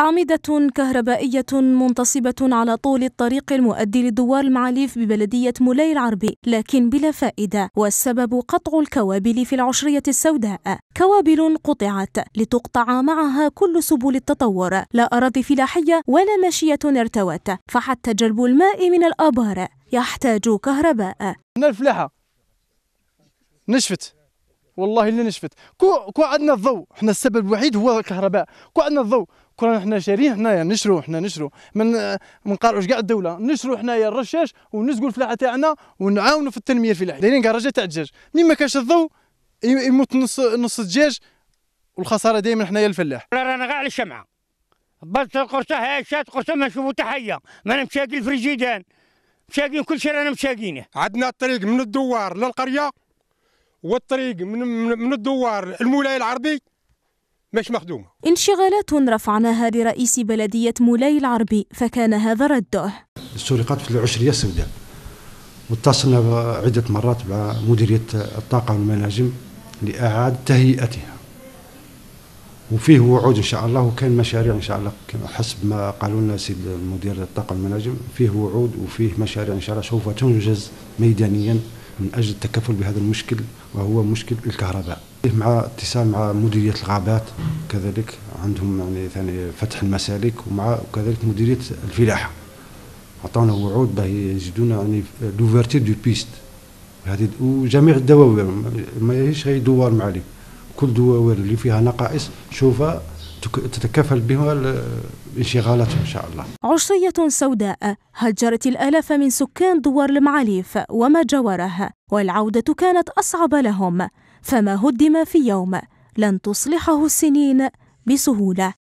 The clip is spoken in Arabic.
أعمدة كهربائية منتصبة على طول الطريق المؤدي لدوار المعاليف ببلدية مولاي العربي لكن بلا فائدة والسبب قطع الكوابل في العشرية السوداء كوابل قطعت لتقطع معها كل سبل التطور لا أراضي فلاحية ولا ماشية ارتوت فحتى جلب الماء من الآبار يحتاج كهرباء الفلاحة نشفت والله اللي نشفت كو كو عندنا الضوء احنا السبب الوحيد هو الكهرباء كو عندنا الضوء كنا حنا شاريين حنايا نشرو حنا نشرو ما نقارعوش كاع الدوله نشرو حنايا الرشاش ونسقوا الفلاحه تاعنا ونعاونوا في التنميه الفلاحيه دايرين كراجه تاع الدجاج مين ما كانش الضوء يموت نص نص الدجاج والخساره دائما حنايا الفلاح رانا كاع على الشمعه بس القرصه هاي شات قرصه ما نشوفو تحيه ما انا مشاكل الفريجيدان مشاكين كل شيء رانا مشاكينه عندنا الطريق من الدوار للقريه والطريق من من الدوار المولاي العربي مش مخدومة انشغالات رفعناها لرئيس بلدية مولاي العربي فكان هذا رده السرقات في العشرية السوداء واتصلنا عدة مرات مع مديرية الطاقة والمناجم لإعادة تهيئتها وفيه وعود إن شاء الله وكان مشاريع إن شاء الله حسب ما قالوا لنا سيد مدير الطاقة والمناجم فيه وعود وفيه مشاريع إن شاء الله سوف تنجز ميدانيا من أجل التكفل بهذا المشكل وهو مشكل الكهرباء إيه، مع اتصال مع مديريه الغابات كذلك عندهم يعني ثاني فتح المسالك ومع كذلك مديريه الفلاحه عطانا وعود باه يزيدونا يعني لوفرتير دو بيست هذه وجميع الدواوير ماهيش غير دوار معلي كل دواوير اللي فيها نقائص شوفها تتكفل بها الانشغالات ان شاء الله. عشيه سوداء هجرت الالاف من سكان دوار المعاليف وما جاورها والعوده كانت اصعب لهم فما هدم في يوم لن تصلحه السنين بسهولة